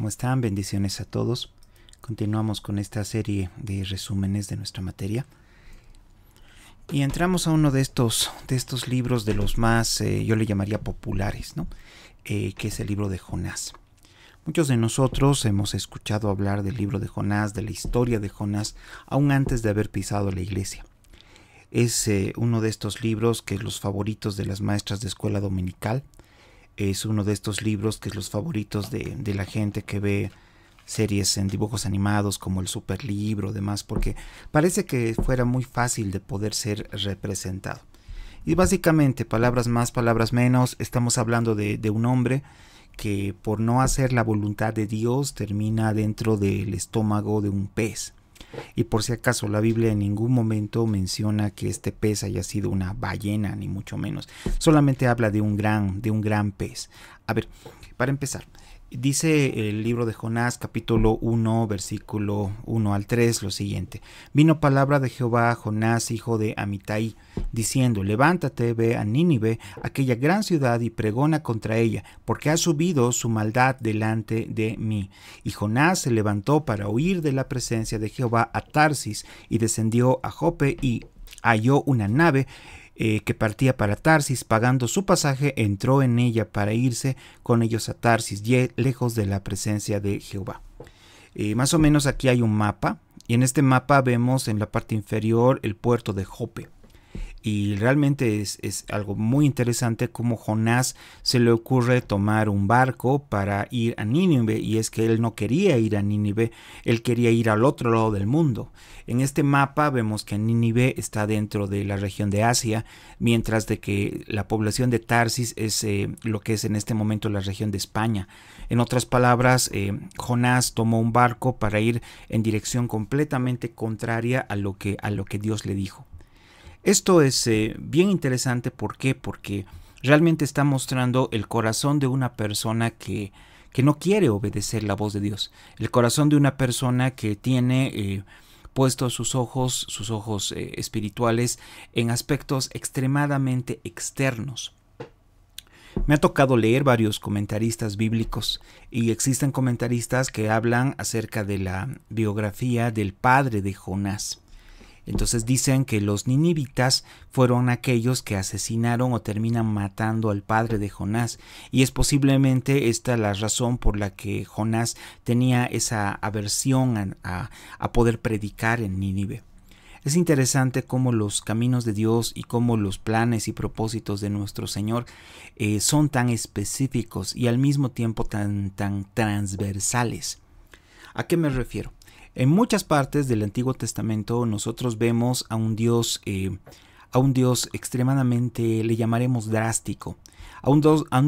¿Cómo están? Bendiciones a todos. Continuamos con esta serie de resúmenes de nuestra materia. Y entramos a uno de estos, de estos libros de los más, eh, yo le llamaría populares, ¿no? Eh, que es el libro de Jonás. Muchos de nosotros hemos escuchado hablar del libro de Jonás, de la historia de Jonás, aún antes de haber pisado la iglesia. Es eh, uno de estos libros que los favoritos de las maestras de escuela dominical, es uno de estos libros que es los favoritos de, la gente que ve series en dibujos animados como el Super superlibro, demás, porque parece que fuera muy fácil de poder ser representado. Y básicamente, palabras más, palabras menos, estamos hablando de, de un hombre que por no hacer la voluntad de Dios termina dentro del estómago de un pez. Y por si acaso la Biblia en ningún momento menciona que este pez haya sido una ballena, ni mucho menos. Solamente habla de un gran, de un gran pez. A ver, para empezar, Dice el libro de Jonás capítulo 1 versículo 1 al 3 lo siguiente. Vino palabra de Jehová a Jonás hijo de Amitai, diciendo, levántate, ve a Nínive, aquella gran ciudad, y pregona contra ella, porque ha subido su maldad delante de mí. Y Jonás se levantó para huir de la presencia de Jehová a Tarsis, y descendió a Jope y halló una nave eh, que partía para Tarsis, pagando su pasaje, entró en ella para irse con ellos a Tarsis, lejos de la presencia de Jehová. Eh, más o menos aquí hay un mapa, y en este mapa vemos en la parte inferior el puerto de Jope y realmente es, algo muy interesante como Jonás se le ocurre tomar un barco para ir a Nínive y es que él no quería ir a Nínive, él quería ir al otro lado del mundo. En este mapa vemos que Nínive está dentro de la región de Asia, mientras de que la población de Tarsis es eh, lo que es en este momento la región de España. En otras palabras, eh, Jonás tomó un barco para ir en dirección completamente contraria a lo que, a lo que Dios le dijo. Esto es eh, bien interesante, ¿por qué? Porque realmente está mostrando el corazón de una persona que, que no quiere obedecer la voz de Dios, el corazón de una persona que tiene... Eh, puestos sus ojos, sus ojos eh, espirituales, en aspectos extremadamente externos. Me ha tocado leer varios comentaristas bíblicos y existen comentaristas que hablan acerca de la biografía del padre de Jonás. Entonces dicen que los ninivitas fueron aquellos que asesinaron o terminan matando al padre de Jonás y es posiblemente esta la razón por la que Jonás tenía esa aversión a, poder predicar en Nínive. Es interesante cómo los caminos de Dios y cómo los planes y propósitos de nuestro Señor eh, son tan específicos y al mismo tiempo tan, tan transversales. ¿A qué me refiero? En muchas partes del Antiguo Testamento nosotros vemos a un Dios, eh, a un Dios extremadamente, le llamaremos drástico, a un,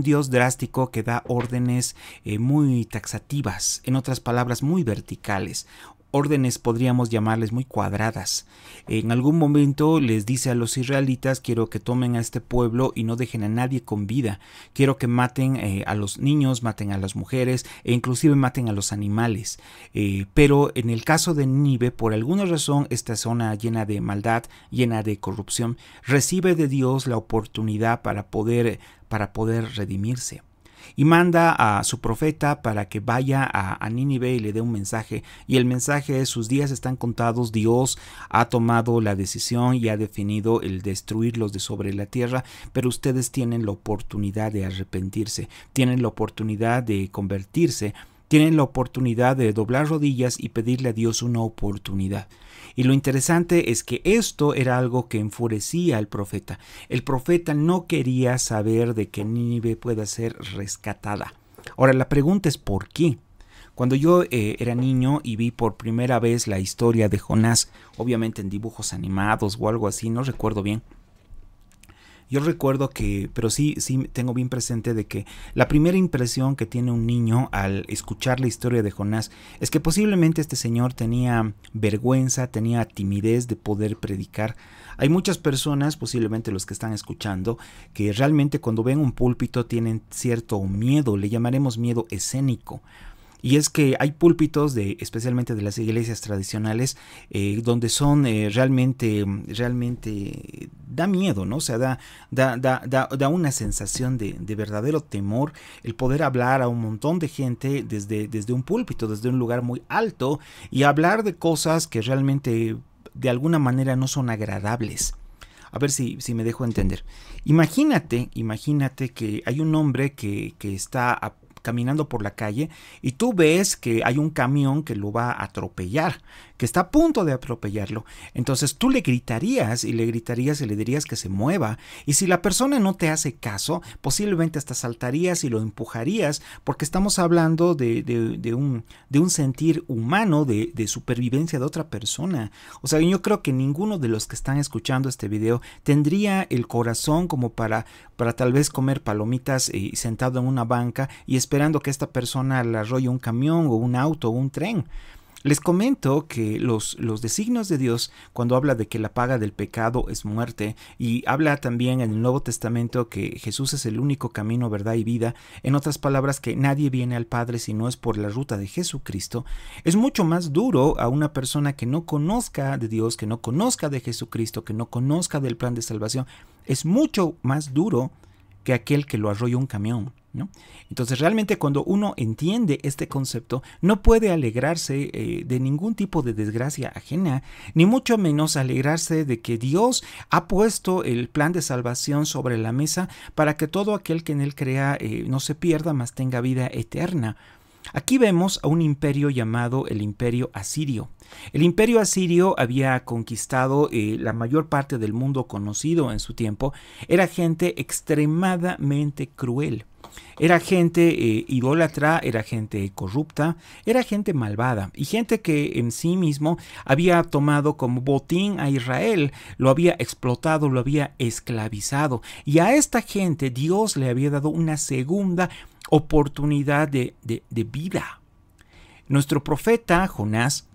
Dios drástico que da órdenes eh, muy taxativas, en otras palabras muy verticales, órdenes, podríamos llamarles, muy cuadradas. En algún momento les dice a los israelitas, quiero que tomen a este pueblo y no dejen a nadie con vida, quiero que maten eh, a los niños, maten a las mujeres e inclusive maten a los animales. Eh, pero en el caso de Nive, por alguna razón, esta zona llena de maldad, llena de corrupción, recibe de Dios la oportunidad para poder, para poder redimirse y manda a su profeta para que vaya a, Nínive y le dé un mensaje. Y el mensaje es, sus días están contados, Dios ha tomado la decisión y ha definido el destruirlos de sobre la tierra, pero ustedes tienen la oportunidad de arrepentirse, tienen la oportunidad de convertirse tienen la oportunidad de doblar rodillas y pedirle a Dios una oportunidad. Y lo interesante es que esto era algo que enfurecía al profeta. El profeta no quería saber de que Nínive pueda ser rescatada. Ahora la pregunta es ¿por qué? Cuando yo eh, era niño y vi por primera vez la historia de Jonás, obviamente en dibujos animados o algo así, no recuerdo bien, yo recuerdo que, pero sí, sí tengo bien presente de que la primera impresión que tiene un niño al escuchar la historia de Jonás es que posiblemente este señor tenía vergüenza, tenía timidez de poder predicar. Hay muchas personas, posiblemente los que están escuchando, que realmente cuando ven un púlpito tienen cierto miedo, le llamaremos miedo escénico y es que hay púlpitos, de, especialmente de las iglesias tradicionales, eh, donde son eh, realmente, realmente da miedo, ¿no? O sea, da, da, da, da, una sensación de, verdadero temor el poder hablar a un montón de gente desde, desde un púlpito, desde un lugar muy alto y hablar de cosas que realmente de alguna manera no son agradables. A ver si, si, me dejo entender. Imagínate, imagínate que hay un hombre que, que está a, caminando por la calle y tú ves que hay un camión que lo va a atropellar, que está a punto de atropellarlo. Entonces tú le gritarías y le gritarías y le dirías que se mueva. Y si la persona no te hace caso, posiblemente hasta saltarías y lo empujarías, porque estamos hablando de, un, de un sentir humano, de, supervivencia de otra persona. O sea, yo creo que ninguno de los que están escuchando este video tendría el corazón como para, para tal vez comer palomitas eh, sentado en una banca y esperar esperando que esta persona le arrolle un camión o un auto o un tren. Les comento que los, los designios de Dios, cuando habla de que la paga del pecado es muerte, y habla también en el Nuevo Testamento que Jesús es el único camino, verdad y vida, en otras palabras que nadie viene al Padre si no es por la ruta de Jesucristo, es mucho más duro a una persona que no conozca de Dios, que no conozca de Jesucristo, que no conozca del plan de salvación, es mucho más duro que aquel que lo arrolla un camión entonces realmente cuando uno entiende este concepto no puede alegrarse eh, de ningún tipo de desgracia ajena, ni mucho menos alegrarse de que Dios ha puesto el plan de salvación sobre la mesa para que todo aquel que en él crea eh, no se pierda, mas tenga vida eterna. Aquí vemos a un imperio llamado el imperio asirio. El imperio asirio había conquistado eh, la mayor parte del mundo conocido en su tiempo. Era gente extremadamente cruel. Era gente eh, idólatra, era gente corrupta, era gente malvada y gente que en sí mismo había tomado como botín a Israel, lo había explotado, lo había esclavizado. Y a esta gente Dios le había dado una segunda oportunidad de, de vida. Nuestro profeta Jonás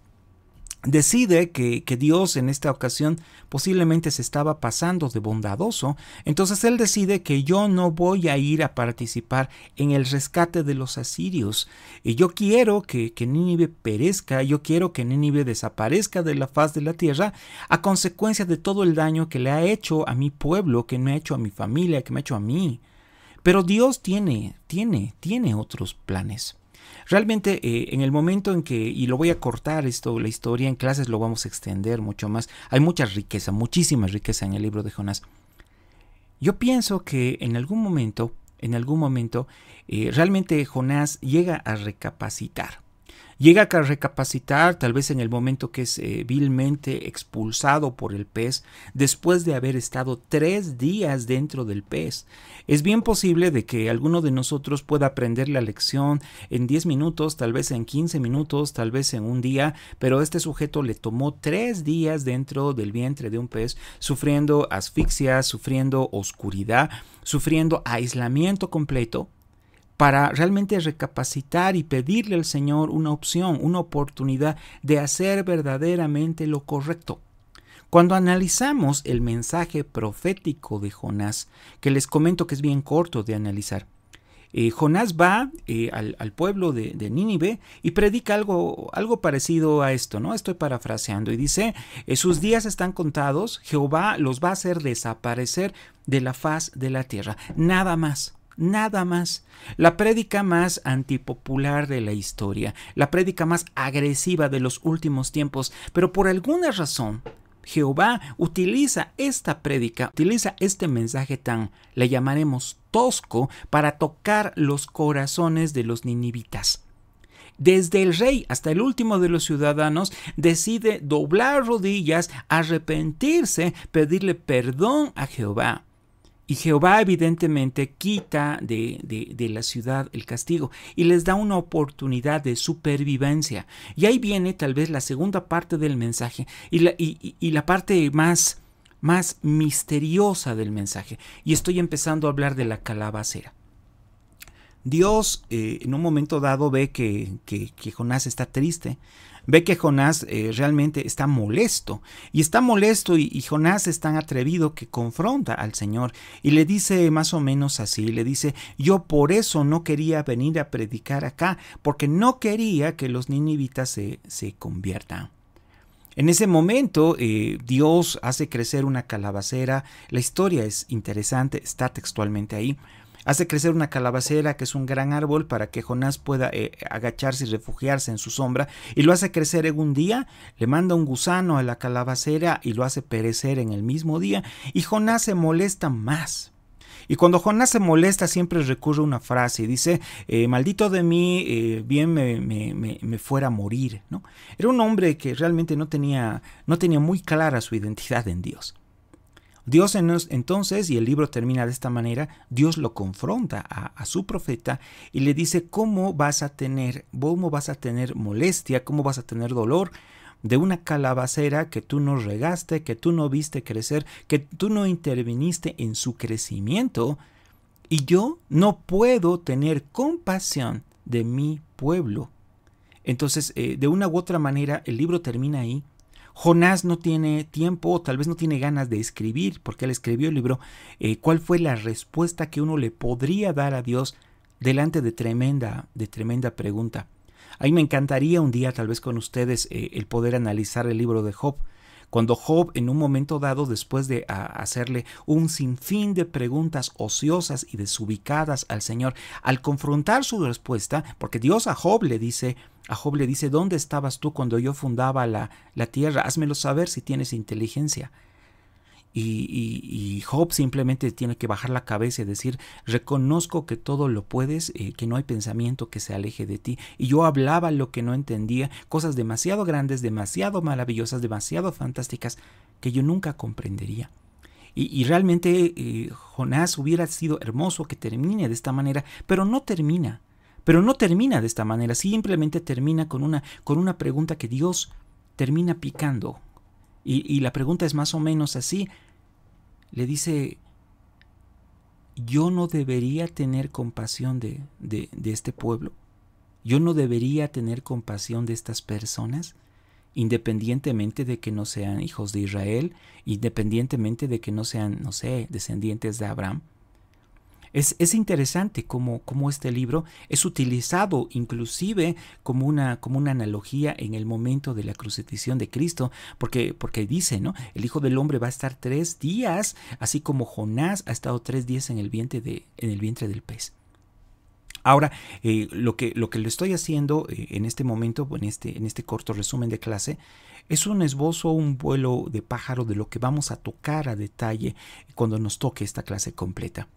decide que, Dios en esta ocasión posiblemente se estaba pasando de bondadoso, entonces él decide que yo no voy a ir a participar en el rescate de los asirios. Y yo quiero que, que Nínive perezca, yo quiero que Nínive desaparezca de la faz de la tierra a consecuencia de todo el daño que le ha hecho a mi pueblo, que me ha hecho a mi familia, que me ha hecho a mí. Pero Dios tiene, tiene, tiene otros planes. Realmente eh, en el momento en que, y lo voy a cortar esto, la historia en clases lo vamos a extender mucho más, hay mucha riqueza, muchísima riqueza en el libro de Jonás. Yo pienso que en algún momento, en algún momento, eh, realmente Jonás llega a recapacitar. Llega a recapacitar tal vez en el momento que es eh, vilmente expulsado por el pez después de haber estado tres días dentro del pez. Es bien posible de que alguno de nosotros pueda aprender la lección en 10 minutos, tal vez en 15 minutos, tal vez en un día, pero este sujeto le tomó tres días dentro del vientre de un pez sufriendo asfixia, sufriendo oscuridad, sufriendo aislamiento completo para realmente recapacitar y pedirle al Señor una opción, una oportunidad de hacer verdaderamente lo correcto. Cuando analizamos el mensaje profético de Jonás, que les comento que es bien corto de analizar, eh, Jonás va eh, al, pueblo de, Nínive y predica algo, algo parecido a esto, ¿no? Estoy parafraseando y dice, eh, sus días están contados, Jehová los va a hacer desaparecer de la faz de la tierra, nada más nada más. La prédica más antipopular de la historia, la prédica más agresiva de los últimos tiempos, pero por alguna razón Jehová utiliza esta prédica, utiliza este mensaje tan, le llamaremos tosco, para tocar los corazones de los ninivitas. Desde el rey hasta el último de los ciudadanos decide doblar rodillas, arrepentirse, pedirle perdón a Jehová y Jehová evidentemente quita de, la ciudad el castigo y les da una oportunidad de supervivencia. Y ahí viene tal vez la segunda parte del mensaje y la, la parte más, más misteriosa del mensaje. Y estoy empezando a hablar de la calabacera. Dios eh, en un momento dado ve que Jonás está triste, ve que Jonás eh, realmente está molesto. Y está molesto y, Jonás es tan atrevido que confronta al Señor y le dice más o menos así, le dice, yo por eso no quería venir a predicar acá, porque no quería que los ninivitas se, conviertan. En ese momento eh, Dios hace crecer una calabacera, la historia es interesante, está textualmente ahí. Hace crecer una calabacera, que es un gran árbol, para que Jonás pueda eh, agacharse y refugiarse en su sombra, y lo hace crecer en un día, le manda un gusano a la calabacera y lo hace perecer en el mismo día, y Jonás se molesta más. Y cuando Jonás se molesta siempre recurre a una frase y dice, eh, maldito de mí, eh, bien me, fuera a morir. ¿no? Era un hombre que realmente no tenía, no tenía muy clara su identidad en Dios. Dios entonces, y el libro termina de esta manera, Dios lo confronta a, su profeta y le dice cómo vas a tener, cómo vas a tener molestia, cómo vas a tener dolor de una calabacera que tú no regaste, que tú no viste crecer, que tú no interviniste en su crecimiento, y yo no puedo tener compasión de mi pueblo. Entonces, eh, de una u otra manera, el libro termina ahí Jonás no tiene tiempo o tal vez no tiene ganas de escribir, porque él escribió el libro, eh, cuál fue la respuesta que uno le podría dar a Dios delante de tremenda, de tremenda pregunta. Ahí me encantaría un día, tal vez con ustedes, eh, el poder analizar el libro de Job. Cuando Job en un momento dado, después de ah, hacerle un sinfín de preguntas ociosas y desubicadas al Señor, al confrontar su respuesta, porque Dios a Job le dice, a Job le dice, ¿dónde estabas tú cuando yo fundaba la, la tierra? Házmelo saber si tienes inteligencia. Y, Job simplemente tiene que bajar la cabeza y decir, reconozco que todo lo puedes, eh, que no hay pensamiento que se aleje de ti. Y yo hablaba lo que no entendía, cosas demasiado grandes, demasiado maravillosas, demasiado fantásticas, que yo nunca comprendería. Y, realmente eh, Jonás hubiera sido hermoso que termine de esta manera, pero no termina. Pero no termina de esta manera, simplemente termina con una, con una pregunta que Dios termina picando. y la pregunta es más o menos así, le dice, yo no debería tener compasión de, este pueblo, yo no debería tener compasión de estas personas, independientemente de que no sean hijos de Israel, independientemente de que no sean, no sé, descendientes de Abraham. Es, interesante cómo, este libro es utilizado inclusive como una, analogía en el momento de la crucifixión de Cristo, porque, dice, ¿no? El Hijo del Hombre va a estar tres días, así como Jonás ha estado tres días en el vientre, del pez. Ahora, eh, lo, que, lo le estoy haciendo eh, en este momento, en este, en este corto resumen de clase, es un esbozo, un vuelo de pájaro de lo que vamos a tocar a detalle cuando nos toque esta clase completa.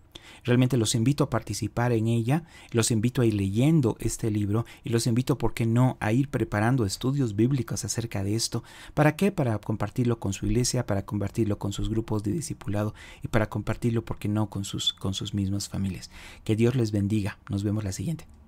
Realmente los invito a participar en ella, los invito a ir leyendo este libro y los invito, ¿por qué no?, a ir preparando estudios bíblicos acerca de esto. ¿Para qué? Para compartirlo con su iglesia, para compartirlo con sus grupos de discipulado y para compartirlo, ¿por qué no?, con sus, con sus mismas familias. Que Dios les bendiga. Nos vemos la siguiente.